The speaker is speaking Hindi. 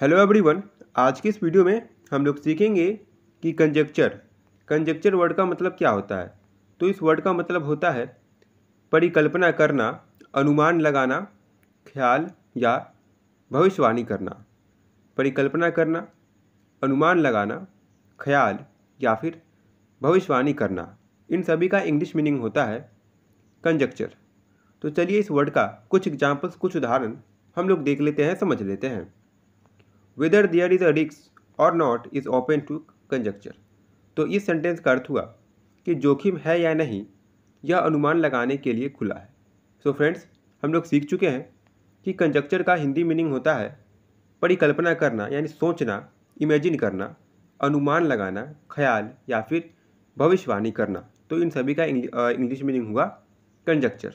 हेलो एवरीवन आज की इस वीडियो में हम लोग सीखेंगे कि कंजक्चर कंजक्चर वर्ड का मतलब क्या होता है तो इस वर्ड का मतलब होता है परिकल्पना करना अनुमान लगाना ख्याल या भविष्यवाणी करना परिकल्पना करना अनुमान लगाना ख्याल या फिर भविष्यवाणी करना इन सभी का इंग्लिश मीनिंग होता है कंजक्चर तो चलिए इस वर्ड का कुछ एग्जाम्पल्स कुछ उदाहरण हम लोग देख लेते हैं समझ लेते हैं वेदर दियर इज़ अ रिक्स और not is open to conjecture तो इस सेंटेंस का अर्थ हुआ कि जोखिम है या नहीं यह अनुमान लगाने के लिए खुला है सो so फ्रेंड्स हम लोग सीख चुके हैं कि कंजक्चर का हिंदी मीनिंग होता है परिकल्पना करना यानी सोचना इमेजिन करना अनुमान लगाना ख्याल या फिर भविष्यवाणी करना तो इन सभी का इंग्लिश मीनिंग हुआ कंजक्चर